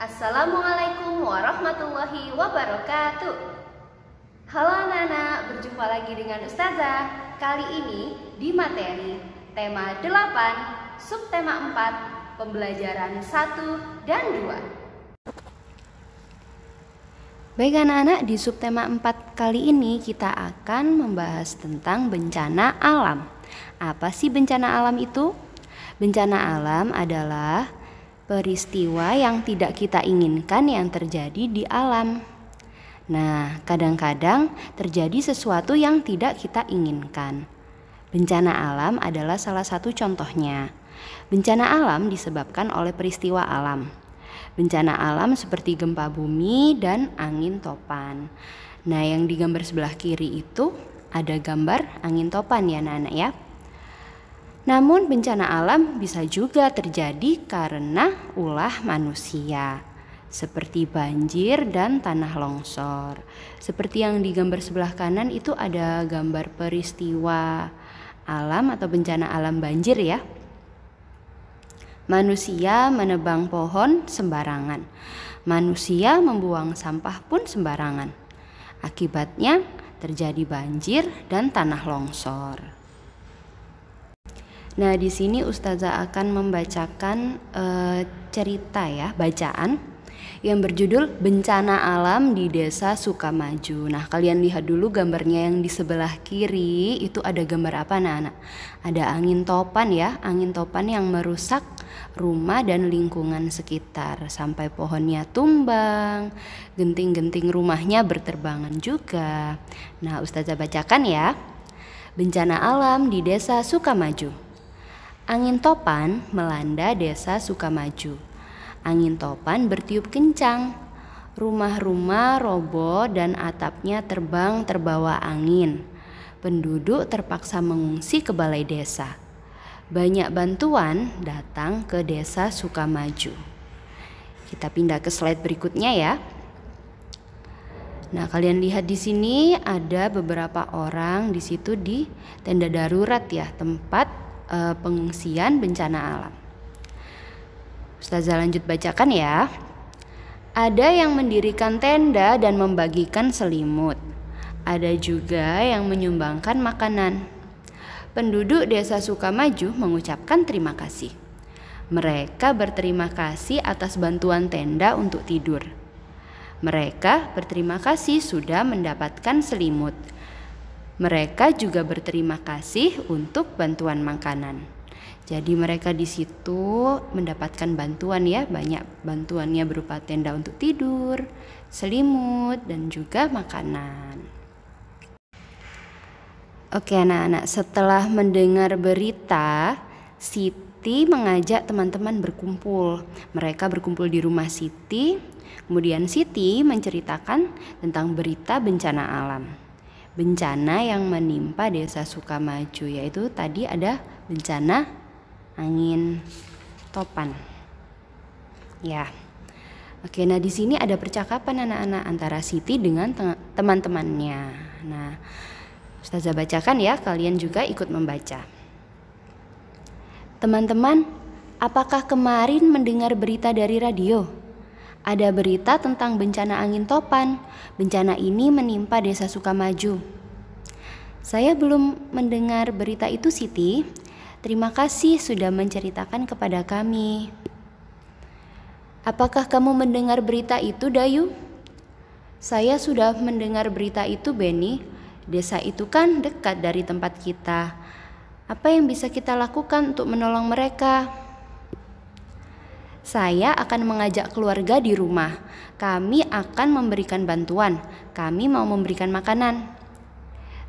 Assalamualaikum warahmatullahi wabarakatuh Halo anak-anak, berjumpa lagi dengan Ustazah Kali ini di materi tema 8, subtema 4, pembelajaran 1 dan 2 Baik anak-anak, di subtema 4 kali ini kita akan membahas tentang bencana alam Apa sih bencana alam itu? Bencana alam adalah peristiwa yang tidak kita inginkan yang terjadi di alam. Nah, kadang-kadang terjadi sesuatu yang tidak kita inginkan. Bencana alam adalah salah satu contohnya. Bencana alam disebabkan oleh peristiwa alam. Bencana alam seperti gempa bumi dan angin topan. Nah, yang di gambar sebelah kiri itu ada gambar angin topan ya anak-anak ya. Namun bencana alam bisa juga terjadi karena ulah manusia seperti banjir dan tanah longsor. Seperti yang di gambar sebelah kanan itu ada gambar peristiwa alam atau bencana alam banjir ya. Manusia menebang pohon sembarangan. Manusia membuang sampah pun sembarangan. Akibatnya terjadi banjir dan tanah longsor. Nah, di sini ustazah akan membacakan e, cerita ya, bacaan yang berjudul Bencana Alam di Desa Sukamaju. Nah, kalian lihat dulu gambarnya yang di sebelah kiri itu ada gambar apa anak-anak? Ada angin topan ya, angin topan yang merusak rumah dan lingkungan sekitar sampai pohonnya tumbang, genting-genting rumahnya berterbangan juga. Nah, ustazah bacakan ya. Bencana alam di Desa Sukamaju. Angin topan melanda desa Sukamaju. Angin topan bertiup kencang. Rumah-rumah roboh dan atapnya terbang terbawa angin. Penduduk terpaksa mengungsi ke balai desa. Banyak bantuan datang ke desa Sukamaju. Kita pindah ke slide berikutnya ya. Nah, kalian lihat di sini ada beberapa orang di situ di tenda darurat ya, tempat e, pengungsian bencana alam. Ustazah lanjut bacakan ya. Ada yang mendirikan tenda dan membagikan selimut. Ada juga yang menyumbangkan makanan. Penduduk desa Sukamaju mengucapkan terima kasih. Mereka berterima kasih atas bantuan tenda untuk tidur. Mereka berterima kasih sudah mendapatkan selimut mereka juga berterima kasih untuk bantuan makanan. Jadi mereka di situ mendapatkan bantuan ya, banyak bantuannya berupa tenda untuk tidur, selimut dan juga makanan. Oke anak-anak, setelah mendengar berita, Siti mengajak teman-teman berkumpul. Mereka berkumpul di rumah Siti, kemudian Siti menceritakan tentang berita bencana alam bencana yang menimpa desa Sukamaju yaitu tadi ada bencana angin topan ya oke nah di sini ada percakapan anak-anak antara Siti dengan teman-temannya nah Ustazah bacakan ya kalian juga ikut membaca teman-teman apakah kemarin mendengar berita dari radio ada berita tentang bencana angin topan. Bencana ini menimpa Desa Sukamaju. Saya belum mendengar berita itu, Siti. Terima kasih sudah menceritakan kepada kami. Apakah kamu mendengar berita itu, Dayu? Saya sudah mendengar berita itu, Benny. Desa itu kan dekat dari tempat kita. Apa yang bisa kita lakukan untuk menolong mereka? Saya akan mengajak keluarga di rumah. Kami akan memberikan bantuan. Kami mau memberikan makanan.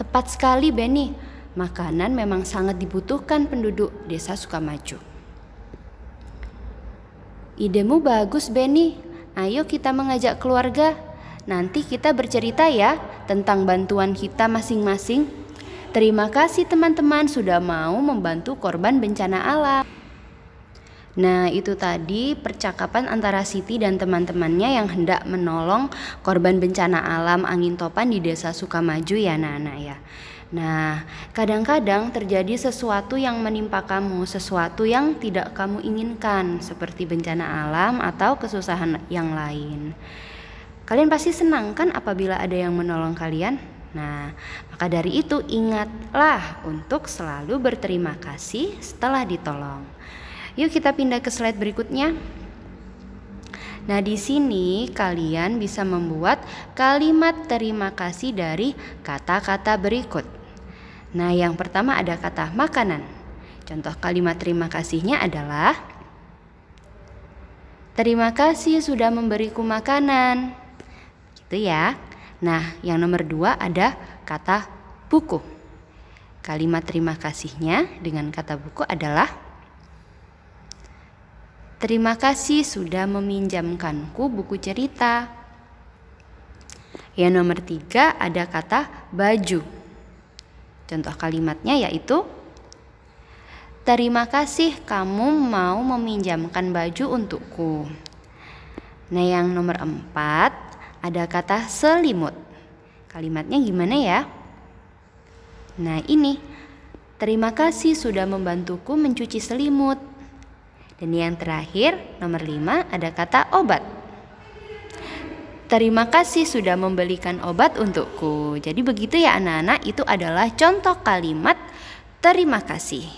Tepat sekali, Benny. Makanan memang sangat dibutuhkan penduduk Desa Sukamaju. Idemu bagus, Benny. Ayo kita mengajak keluarga. Nanti kita bercerita ya tentang bantuan kita masing-masing. Terima kasih teman-teman sudah mau membantu korban bencana alam. Nah, itu tadi percakapan antara Siti dan teman-temannya yang hendak menolong korban bencana alam angin topan di Desa Sukamaju ya anak-anak ya. Nah, kadang-kadang terjadi sesuatu yang menimpa kamu, sesuatu yang tidak kamu inginkan, seperti bencana alam atau kesusahan yang lain. Kalian pasti senang kan apabila ada yang menolong kalian? Nah, maka dari itu ingatlah untuk selalu berterima kasih setelah ditolong. Yuk kita pindah ke slide berikutnya. Nah, di sini kalian bisa membuat kalimat terima kasih dari kata-kata berikut. Nah, yang pertama ada kata makanan. Contoh kalimat terima kasihnya adalah Terima kasih sudah memberiku makanan. Gitu ya. Nah, yang nomor dua ada kata buku. Kalimat terima kasihnya dengan kata buku adalah Terima kasih sudah meminjamkanku buku cerita. Yang nomor tiga ada kata baju. Contoh kalimatnya yaitu Terima kasih kamu mau meminjamkan baju untukku. Nah yang nomor empat ada kata selimut. Kalimatnya gimana ya? Nah ini, terima kasih sudah membantuku mencuci selimut. Dan yang terakhir, nomor 5 ada kata obat. Terima kasih sudah membelikan obat untukku. Jadi begitu ya anak-anak, itu adalah contoh kalimat terima kasih.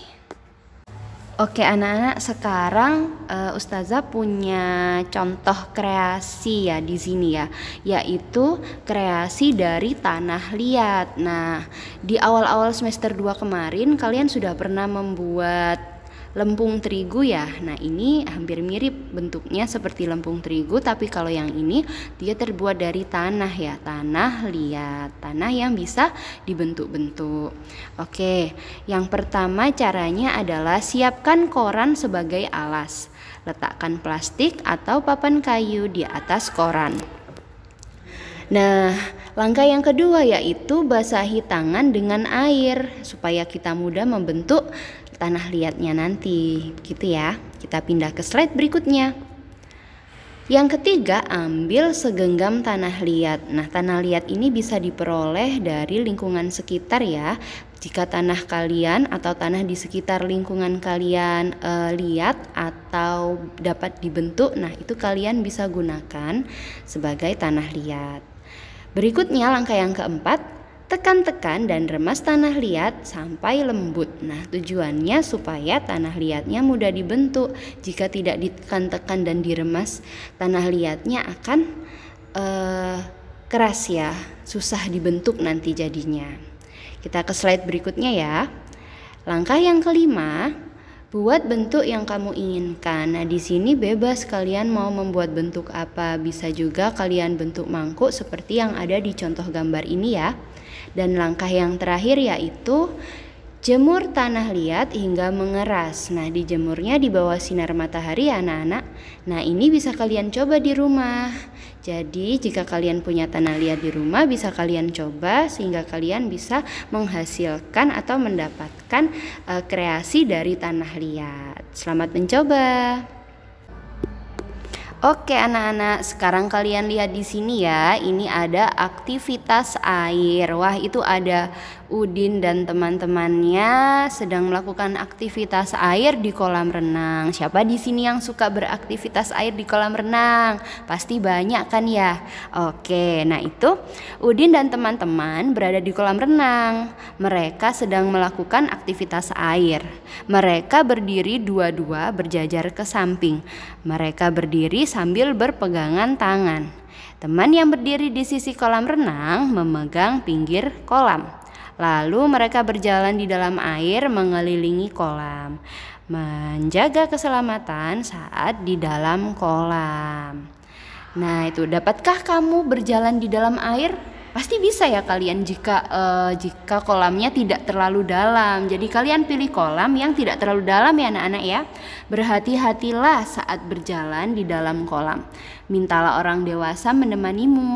Oke anak-anak, sekarang uh, Ustazah punya contoh kreasi ya di sini ya, yaitu kreasi dari tanah liat. Nah, di awal-awal semester 2 kemarin kalian sudah pernah membuat lempung terigu ya. Nah, ini hampir mirip bentuknya seperti lempung terigu, tapi kalau yang ini dia terbuat dari tanah ya, tanah liat, tanah yang bisa dibentuk-bentuk. Oke, yang pertama caranya adalah siapkan koran sebagai alas. Letakkan plastik atau papan kayu di atas koran. Nah, langkah yang kedua yaitu basahi tangan dengan air supaya kita mudah membentuk tanah liatnya nanti gitu ya kita pindah ke slide berikutnya yang ketiga, ambil segenggam tanah liat. Nah, tanah liat ini bisa diperoleh dari lingkungan sekitar ya. Jika tanah kalian atau tanah di sekitar lingkungan kalian e, liat atau dapat dibentuk, nah itu kalian bisa gunakan sebagai tanah liat. Berikutnya langkah yang keempat, tekan-tekan dan remas tanah liat sampai lembut. Nah, tujuannya supaya tanah liatnya mudah dibentuk. Jika tidak ditekan-tekan dan diremas, tanah liatnya akan eh, keras ya, susah dibentuk nanti jadinya. Kita ke slide berikutnya ya. Langkah yang kelima, Buat bentuk yang kamu inginkan. Nah, di sini bebas kalian mau membuat bentuk apa. Bisa juga kalian bentuk mangkuk seperti yang ada di contoh gambar ini ya. Dan langkah yang terakhir yaitu jemur tanah liat hingga mengeras. Nah, dijemurnya di bawah sinar matahari ya anak-anak. Nah, ini bisa kalian coba di rumah. Jadi, jika kalian punya tanah liat di rumah, bisa kalian coba sehingga kalian bisa menghasilkan atau mendapatkan e, kreasi dari tanah liat. Selamat mencoba! Oke anak-anak, sekarang kalian lihat di sini ya, ini ada aktivitas air. Wah, itu ada Udin dan teman-temannya sedang melakukan aktivitas air di kolam renang. Siapa di sini yang suka beraktivitas air di kolam renang? Pasti banyak kan ya? Oke, nah itu Udin dan teman-teman berada di kolam renang. Mereka sedang melakukan aktivitas air. Mereka berdiri dua-dua berjajar ke samping. Mereka berdiri sambil berpegangan tangan. Teman yang berdiri di sisi kolam renang memegang pinggir kolam. Lalu mereka berjalan di dalam air mengelilingi kolam, menjaga keselamatan saat di dalam kolam. Nah, itu dapatkah kamu berjalan di dalam air? Pasti bisa ya kalian jika uh, jika kolamnya tidak terlalu dalam. Jadi kalian pilih kolam yang tidak terlalu dalam ya anak-anak ya. Berhati-hatilah saat berjalan di dalam kolam. Mintalah orang dewasa menemanimu.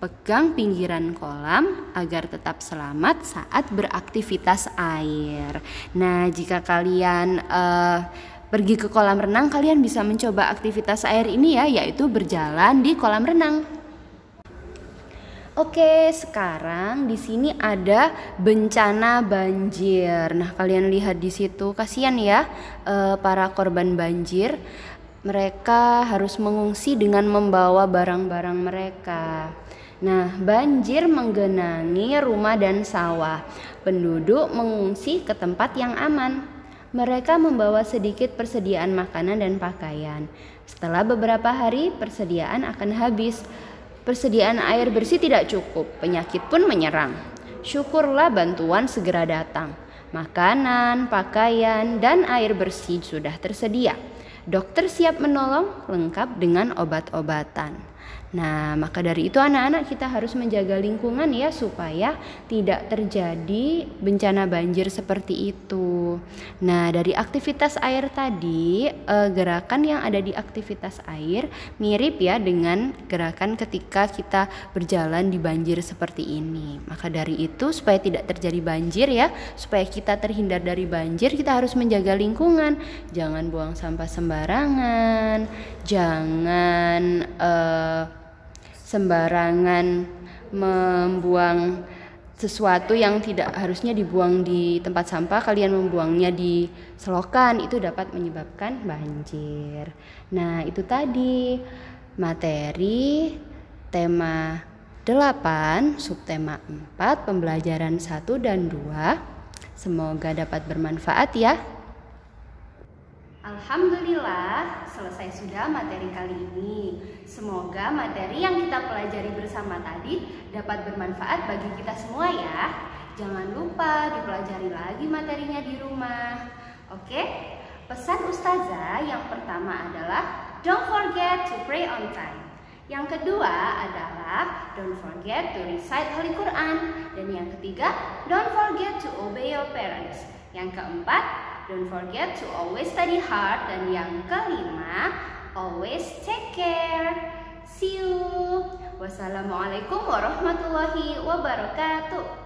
Pegang pinggiran kolam agar tetap selamat saat beraktivitas air. Nah, jika kalian uh, pergi ke kolam renang, kalian bisa mencoba aktivitas air ini ya, yaitu berjalan di kolam renang. Oke, sekarang di sini ada bencana banjir. Nah, kalian lihat di situ, kasihan ya uh, para korban banjir mereka harus mengungsi dengan membawa barang-barang mereka. Nah, banjir menggenangi rumah dan sawah. Penduduk mengungsi ke tempat yang aman. Mereka membawa sedikit persediaan makanan dan pakaian. Setelah beberapa hari, persediaan akan habis. Persediaan air bersih tidak cukup, penyakit pun menyerang. Syukurlah bantuan segera datang. Makanan, pakaian, dan air bersih sudah tersedia. Dokter siap menolong, lengkap dengan obat-obatan. Nah, maka dari itu anak-anak kita harus menjaga lingkungan ya supaya tidak terjadi bencana banjir seperti itu. Nah, dari aktivitas air tadi, eh, gerakan yang ada di aktivitas air mirip ya dengan gerakan ketika kita berjalan di banjir seperti ini. Maka dari itu supaya tidak terjadi banjir ya, supaya kita terhindar dari banjir, kita harus menjaga lingkungan. Jangan buang sampah sembarangan, jangan Uh, sembarangan membuang sesuatu yang tidak harusnya dibuang di tempat sampah, kalian membuangnya di selokan, itu dapat menyebabkan banjir. Nah, itu tadi materi tema 8, subtema 4, pembelajaran 1 dan 2. Semoga dapat bermanfaat ya. Alhamdulillah, selesai sudah materi kali ini. Semoga materi yang kita pelajari bersama tadi dapat bermanfaat bagi kita semua ya. Jangan lupa dipelajari lagi materinya di rumah. Oke? Pesan ustazah yang pertama adalah don't forget to pray on time. Yang kedua adalah don't forget to recite Holy Quran dan yang ketiga don't forget to obey your parents. Yang keempat Don't forget to always study hard. Dan yang kelima, always take care. See you. Wassalamualaikum warahmatullahi wabarakatuh.